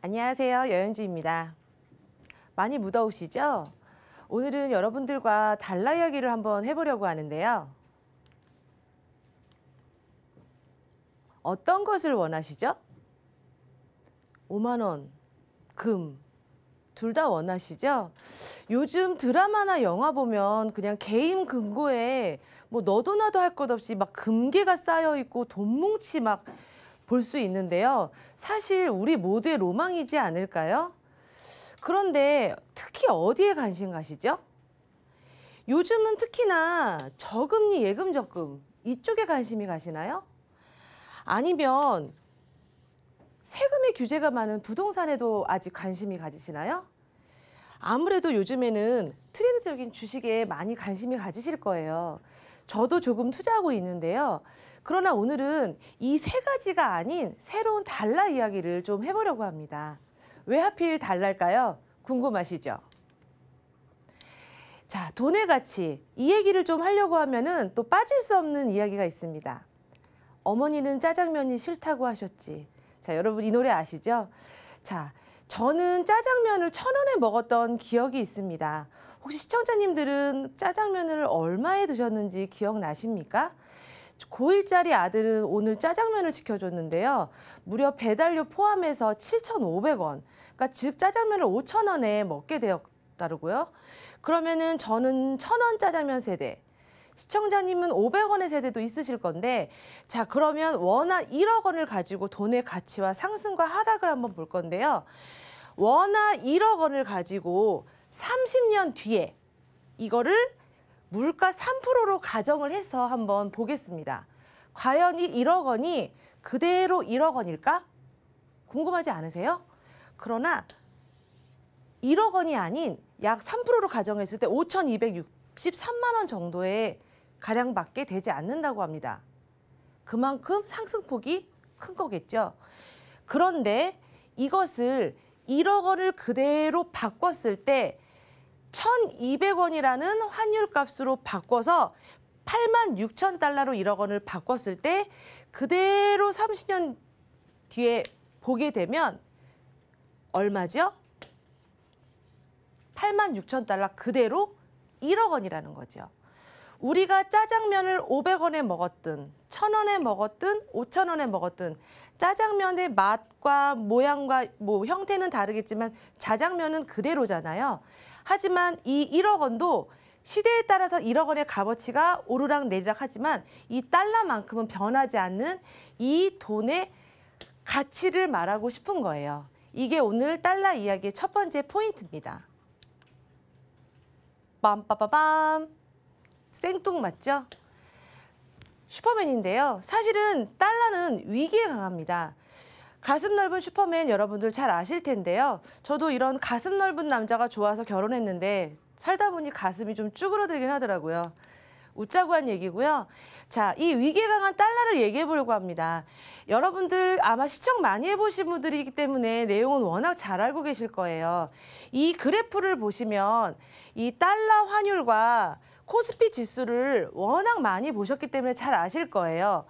안녕하세요. 여연주입니다. 많이 무더우시죠? 오늘은 여러분들과 달라 이야기를 한번 해보려고 하는데요. 어떤 것을 원하시죠? 5만 원, 금. 둘 다 원하시죠? 요즘 드라마나 영화 보면 그냥 개인 금고에 뭐 너도 나도 할 것 없이 막 금괴가 쌓여 있고 돈 뭉치 막 볼 수 있는데요. 사실 우리 모두의 로망이지 않을까요? 그런데 특히 어디에 관심 가시죠? 요즘은 특히나 저금리 예금 적금 이쪽에 관심이 가시나요? 아니면 세금의 규제가 많은 부동산에도 아직 관심이 가지시나요? 아무래도 요즘에는 트렌드적인 주식에 많이 관심이 가지실 거예요. 저도 조금 투자하고 있는데요. 그러나 오늘은 이 세 가지가 아닌 새로운 달러 이야기를 좀 해보려고 합니다. 왜 하필 달랄까요? 궁금하시죠? 자, 돈의 가치. 이 얘기를 좀 하려고 하면은 또 빠질 수 없는 이야기가 있습니다. 어머니는 짜장면이 싫다고 하셨지. 자, 여러분 이 노래 아시죠? 자, 저는 짜장면을 천 원에 먹었던 기억이 있습니다. 혹시 시청자님들은 짜장면을 얼마에 드셨는지 기억나십니까? 고일짜리 아들은 오늘 짜장면을 지켜줬는데요. 무려 배달료 포함해서 7,500원. 그러니까 즉 짜장면을 5,000원에 먹게 되었다고요. 그러면은 저는 천 원 짜장면 세대, 시청자님은 500원의 세대도 있으실 건데 자 그러면 원화 1억 원을 가지고 돈의 가치와 상승과 하락을 한번 볼 건데요. 원화 1억 원을 가지고 30년 뒤에 이거를 물가 3%로 가정을 해서 한번 보겠습니다. 과연 이 1억 원이 그대로 1억 원일까? 궁금하지 않으세요? 그러나 1억 원이 아닌 약 3%로 가정했을 때5,206 13만 원 정도에 가량밖에 되지 않는다고 합니다. 그만큼 상승폭이 큰 거겠죠. 그런데 이것을 1억 원을 그대로 바꿨을 때 1,200원이라는 환율 값으로 바꿔서 8만 6천 달러로 1억 원을 바꿨을 때 그대로 30년 뒤에 보게 되면 얼마죠? 8만 6천 달러 그대로 1억 원이라는 거죠. 우리가 짜장면을 500원에 먹었든 1000원에 먹었든 5000원에 먹었든 짜장면의 맛과 모양과 뭐 형태는 다르겠지만 자장면은 그대로잖아요. 하지만 이 1억 원도 시대에 따라서 1억 원의 값어치가 오르락 내리락 하지만 이 달러만큼은 변하지 않는 이 돈의 가치를 말하고 싶은 거예요. 이게 오늘 달러 이야기의 첫 번째 포인트입니다. 빰빠빠밤 생뚱 맞죠? 슈퍼맨인데요. 사실은 달러는 위기에 강합니다. 가슴 넓은 슈퍼맨 여러분들 잘 아실 텐데요. 저도 이런 가슴 넓은 남자가 좋아서 결혼했는데 살다 보니 가슴이 좀 쭈그러들긴 하더라고요. 웃자고 한 얘기고요. 자, 이 위기에 강한 달러를 얘기해 보려고 합니다. 여러분들 아마 시청 많이 해보신 분들이기 때문에 내용은 워낙 잘 알고 계실 거예요. 이 그래프를 보시면 이 달러 환율과 코스피 지수를 워낙 많이 보셨기 때문에 잘 아실 거예요.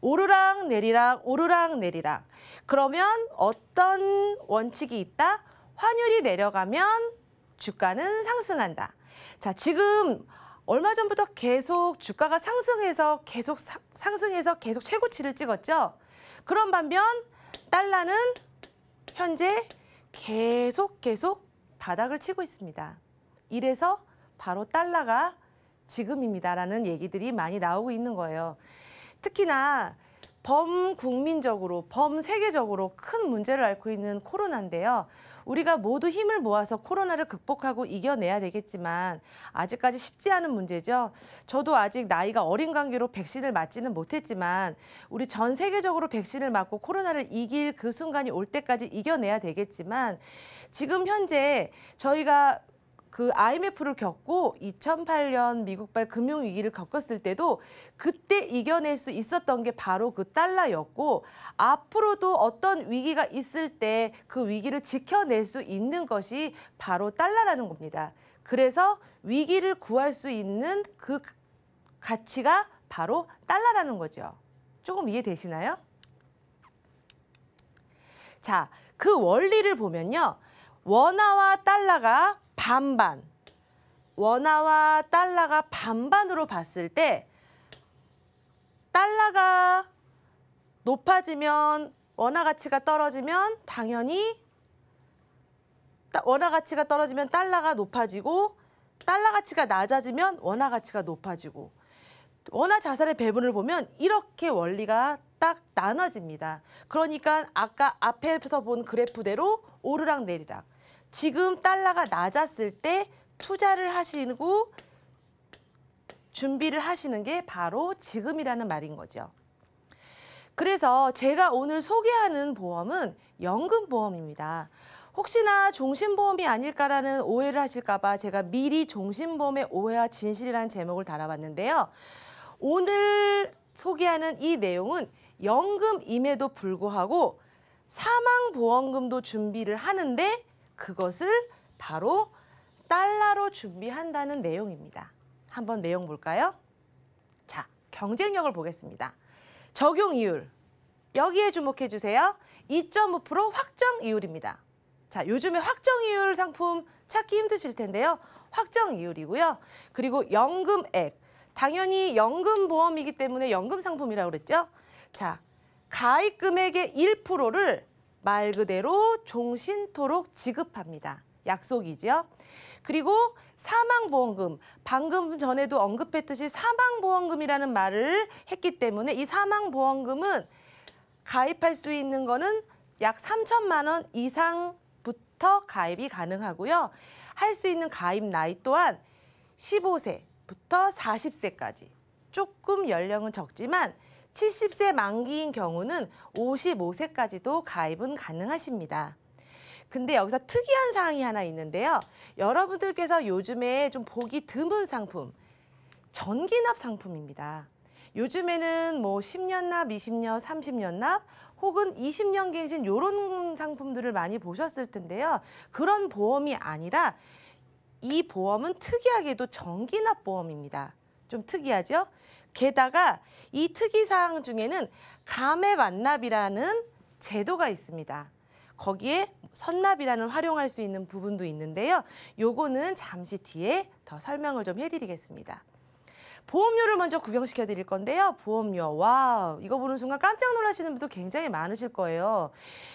오르락 내리락 오르락 내리락 그러면 어떤 원칙이 있다? 환율이 내려가면 주가는 상승한다. 자, 지금 얼마 전부터 계속 주가가 상승해서 계속 사, 상승해서 계속 최고치를 찍었죠. 그런 반면 달러는 현재 계속 계속 바닥을 치고 있습니다. 이래서 바로 달러가 지금입니다라는 얘기들이 많이 나오고 있는 거예요. 특히나 범국민적으로, 범세계적으로 큰 문제를 앓고 있는 코로나인데요. 우리가 모두 힘을 모아서 코로나를 극복하고 이겨내야 되겠지만 아직까지 쉽지 않은 문제죠. 저도 아직 나이가 어린 관계로 백신을 맞지는 못했지만 우리 전 세계적으로 백신을 맞고 코로나를 이길 그 순간이 올 때까지 이겨내야 되겠지만 지금 현재 저희가 그 IMF를 겪고 2008년 미국발 금융 위기를 겪었을 때도 그때 이겨낼 수 있었던 게 바로 그 달러였고 앞으로도 어떤 위기가 있을 때 그 위기를 지켜낼 수 있는 것이 바로 달러라는 겁니다. 그래서 위기를 구할 수 있는 그 가치가 바로 달러라는 거죠. 조금 이해되시나요? 자, 그 원리를 보면요. 원화와 달러가 반반. 원화와 달러가 반반으로 봤을 때 달러가 높아지면 원화 가치가 떨어지면 당연히 원화 가치가 떨어지면 달러가 높아지고 달러 가치가 낮아지면 원화 가치가 높아지고 원화 자산의 배분을 보면 이렇게 원리가 딱 나눠집니다. 그러니까 아까 앞에서 본 그래프대로 오르락 내리락 지금 달러가 낮았을 때 투자를 하시고 준비를 하시는 게 바로 지금이라는 말인 거죠. 그래서 제가 오늘 소개하는 보험은 연금보험입니다. 혹시나 종신보험이 아닐까라는 오해를 하실까 봐 제가 미리 종신보험의 오해와 진실이라는 제목을 달아봤는데요. 오늘 소개하는 이 내용은 연금임에도 불구하고 사망보험금도 준비를 하는데 그것을 바로 달러로 준비한다는 내용입니다. 한번 내용 볼까요? 자, 경쟁력을 보겠습니다. 적용 이율. 여기에 주목해 주세요. 2.5% 확정 이율입니다. 자, 요즘에 확정 이율 상품 찾기 힘드실 텐데요. 확정 이율이고요. 그리고 연금액. 당연히 연금 보험이기 때문에 연금 상품이라고 그랬죠? 자, 가입 금액의 1%를 말 그대로 종신토록 지급합니다. 약속이죠 그리고 사망보험금, 방금 전에도 언급했듯이 사망보험금이라는 말을 했기 때문에 이 사망보험금은 가입할 수 있는 거는 약 3천만 원 이상부터 가입이 가능하고요. 할 수 있는 가입 나이 또한 15세부터 40세까지 조금 연령은 적지만 70세 만기인 경우는 55세까지도 가입은 가능하십니다. 근데 여기서 특이한 사항이 하나 있는데요. 여러분들께서 요즘에 좀 보기 드문 상품, 전기납 상품입니다. 요즘에는 뭐 10년 납, 20년, 30년 납 혹은 20년 갱신 요런 상품들을 많이 보셨을 텐데요. 그런 보험이 아니라 이 보험은 특이하게도 전기납 보험입니다. 좀 특이하죠? 게다가 이 특이사항 중에는 감액 완납이라는 제도가 있습니다. 거기에 선납이라는 활용할 수 있는 부분도 있는데요. 요거는 잠시 뒤에 더 설명을 좀 해드리겠습니다. 보험료를 먼저 구경시켜 드릴 건데요. 보험료, 와우 이거 보는 순간 깜짝 놀라시는 분도 굉장히 많으실 거예요.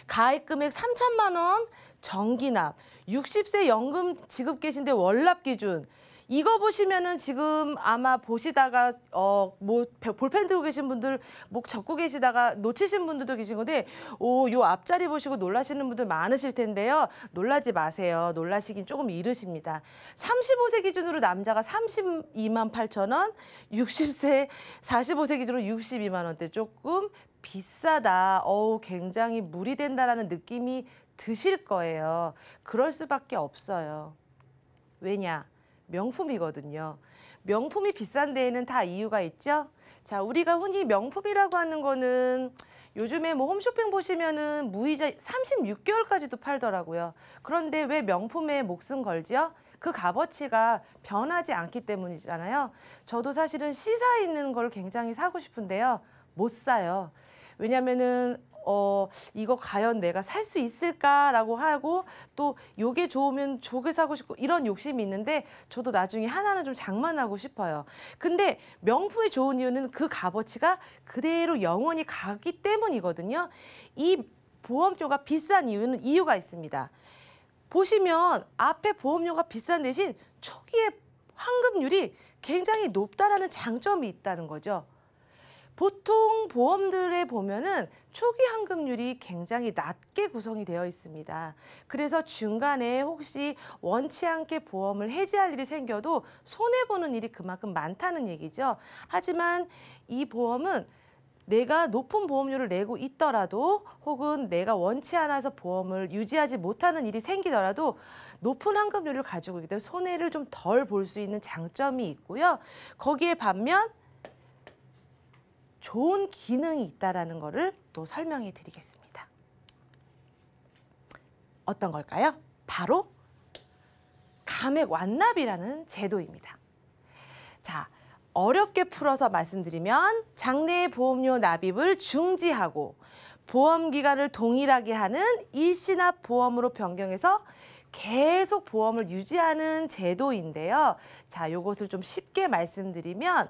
가입 금액 3천만 원, 정기납, 60세 연금 지급 계신데 월납 기준, 이거 보시면은 지금 아마 보시다가 어 뭐 볼펜 들고 계신 분들 목 적고 계시다가 놓치신 분들도 계신 건데 오요 앞자리 보시고 놀라시는 분들 많으실 텐데요. 놀라지 마세요. 놀라시긴 조금 이르십니다. 35세 기준으로 남자가 32만 8천 원, 60세 45세 기준으로 62만 원대 조금 비싸다. 어우 굉장히 무리된다라는 느낌이 드실 거예요. 그럴 수밖에 없어요. 왜냐? 명품이거든요. 명품이 비싼 데에는 다 이유가 있죠. 자, 우리가 흔히 명품이라고 하는 거는 요즘에 뭐 홈쇼핑 보시면은 무이자 36개월까지도 팔더라고요. 그런데 왜 명품에 목숨 걸지요? 그 값어치가 변하지 않기 때문이잖아요. 저도 사실은 시사 있는 걸 굉장히 사고 싶은데요. 못 사요. 왜냐면은 어 이거 과연 내가 살 수 있을까라고 하고 또 요게 좋으면 조게 사고 싶고 이런 욕심이 있는데 저도 나중에 하나는 좀 장만하고 싶어요. 근데 명품이 좋은 이유는 그 값어치가 그대로 영원히 가기 때문이거든요. 이 보험료가 비싼 이유는 이유가 있습니다. 보시면 앞에 보험료가 비싼 대신 초기에 환급률이 굉장히 높다라는 장점이 있다는 거죠. 보통 보험들에 보면은 초기 환급률이 굉장히 낮게 구성이 되어 있습니다. 그래서 중간에 혹시 원치 않게 보험을 해지할 일이 생겨도 손해보는 일이 그만큼 많다는 얘기죠. 하지만 이 보험은 내가 높은 보험료를 내고 있더라도 혹은 내가 원치 않아서 보험을 유지하지 못하는 일이 생기더라도 높은 환급률을 가지고 있기 때문에 손해를 좀 덜 볼 수 있는 장점이 있고요. 거기에 반면 좋은 기능이 있다는 것을 또 설명해 드리겠습니다. 어떤 걸까요? 바로 감액 완납이라는 제도입니다. 자, 어렵게 풀어서 말씀드리면 장래의 보험료 납입을 중지하고 보험 기간을 동일하게 하는 일시납 보험으로 변경해서 계속 보험을 유지하는 제도인데요. 자, 요것을 좀 쉽게 말씀드리면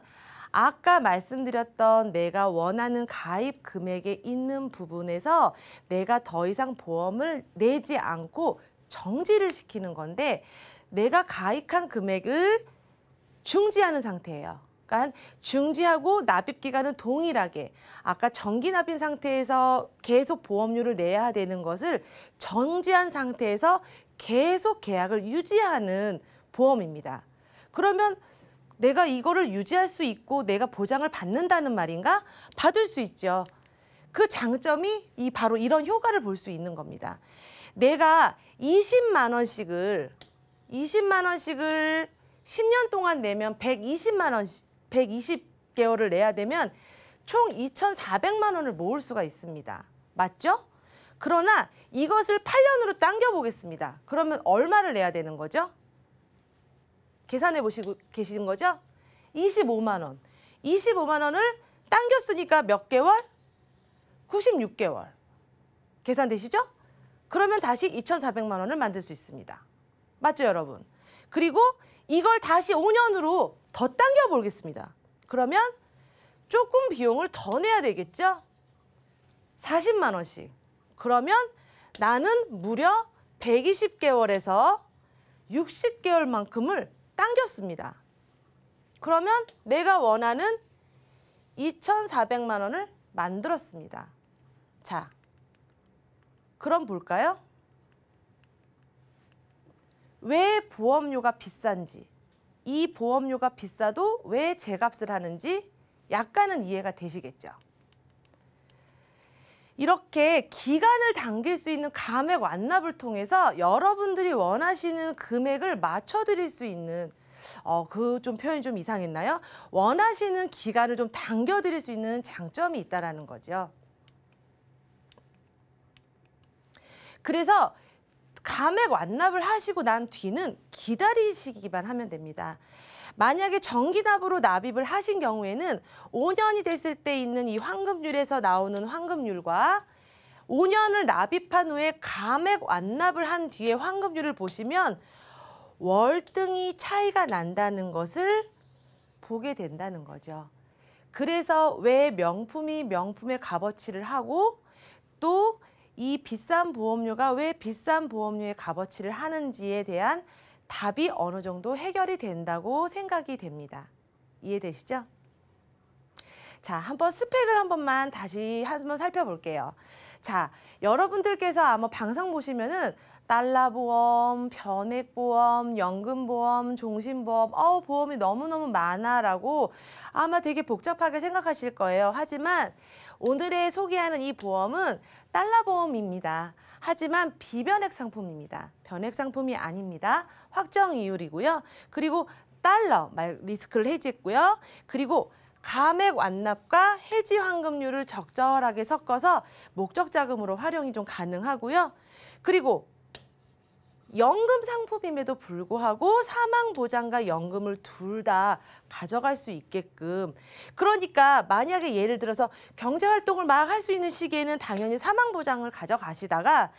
아까 말씀드렸던 내가 원하는 가입 금액에 있는 부분에서 내가 더 이상 보험을 내지 않고 정지를 시키는 건데 내가 가입한 금액을 중지하는 상태예요. 그러니까 중지하고 납입 기간은 동일하게 아까 정기 납입 상태에서 계속 보험료를 내야 되는 것을 정지한 상태에서 계속 계약을 유지하는 보험입니다. 그러면 내가 이거를 유지할 수 있고 내가 보장을 받는다는 말인가? 받을 수 있죠. 그 장점이 이 바로 이런 효과를 볼 수 있는 겁니다. 내가 20만 원씩을 20만 원씩을 10년 동안 내면 120만 원 120개월을 내야 되면 총 2,400만 원을 모을 수가 있습니다. 맞죠? 그러나 이것을 8년으로 당겨 보겠습니다. 그러면 얼마를 내야 되는 거죠? 계산해 보시고 계시는 거죠? 25만 원. 25만 원을 당겼으니까 몇 개월? 96개월. 계산되시죠? 그러면 다시 2,400만 원을 만들 수 있습니다. 맞죠, 여러분? 그리고 이걸 다시 5년으로 더 당겨 보겠습니다. 그러면 조금 비용을 더 내야 되겠죠? 40만 원씩. 그러면 나는 무려 120개월에서 60개월만큼을 당겼습니다. 그러면 내가 원하는 2,400만 원을 만들었습니다. 자, 그럼 볼까요? 왜 보험료가 비싼지, 이 보험료가 비싸도 왜 제값을 하는지 약간은 이해가 되시겠죠? 이렇게 기간을 당길 수 있는 감액 완납을 통해서 여러분들이 원하시는 금액을 맞춰드릴 수 있는 어, 그좀 표현이 좀 이상했나요? 원하시는 기간을 좀 당겨드릴 수 있는 장점이 있다라는 거죠. 그래서 감액 완납을 하시고 난 뒤는 기다리시기만 하면 됩니다. 만약에 정기납으로 납입을 하신 경우에는 5년이 됐을 때 있는 이 환급률에서 나오는 환급률과 5년을 납입한 후에 감액 완납을 한 뒤에 환급률을 보시면 월등히 차이가 난다는 것을 보게 된다는 거죠. 그래서 왜 명품이 명품의 값어치를 하고 또 이 비싼 보험료가 왜 비싼 보험료의 값어치를 하는지에 대한 답이 어느 정도 해결이 된다고 생각이 됩니다. 이해되시죠? 자, 한번 스펙을 한 번만 다시 한번 살펴볼게요. 자, 여러분들께서 아마 방송 보시면은 달라보험 변액보험, 연금보험, 종신보험, 어우 보험이 너무너무 많아라고 아마 되게 복잡하게 생각하실 거예요. 하지만 오늘의 소개하는 이 보험은 달라보험입니다 하지만 비변액 상품입니다. 변액 상품이 아닙니다. 확정 이율이고요. 그리고 달러 말 리스크를 해지했고요. 그리고 감액 완납과 해지 환급률을 적절하게 섞어서 목적 자금으로 활용이 좀 가능하고요. 그리고 연금 상품임에도 불구하고 사망 보장과 연금을 둘 다 가져갈 수 있게끔 그러니까 만약에 예를 들어서 경제 활동을 막 할 수 있는 시기에는 당연히 사망 보장을 가져가시다가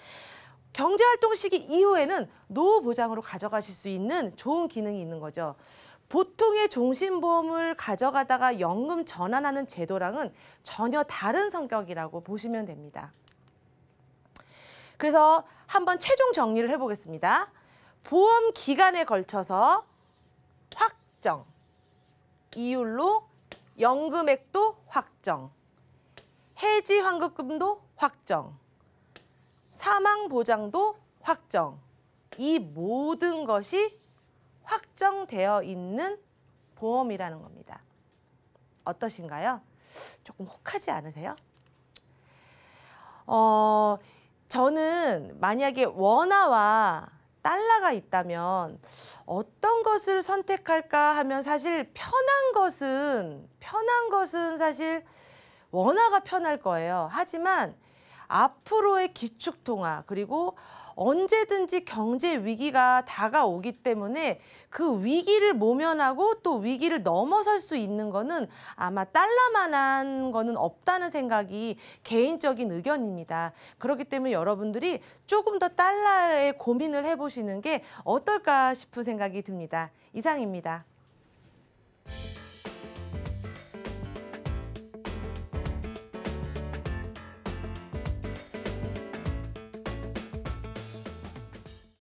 경제 활동 시기 이후에는 노후 보장으로 가져가실 수 있는 좋은 기능이 있는 거죠. 보통의 종신보험을 가져가다가 연금 전환하는 제도랑은 전혀 다른 성격이라고 보시면 됩니다. 그래서 한번 최종 정리를 해보겠습니다. 보험 기간에 걸쳐서 확정, 이율로 연금액도 확정, 해지 환급금도 확정, 사망 보장도 확정, 이 모든 것이 확정되어 있는 보험이라는 겁니다. 어떠신가요? 조금 혹하지 않으세요? 어, 저는 만약에 원화와 달러가 있다면 어떤 것을 선택할까 하면 사실 편한 것은 편한 것은 사실 원화가 편할 거예요. 하지만 앞으로의 기축통화 그리고 언제든지 경제 위기가 다가오기 때문에 그 위기를 모면하고 또 위기를 넘어설 수 있는 거는 아마 달러만한 거는 없다는 생각이 개인적인 의견입니다. 그렇기 때문에 여러분들이 조금 더 달러에 고민을 해보시는 게 어떨까 싶은 생각이 듭니다. 이상입니다.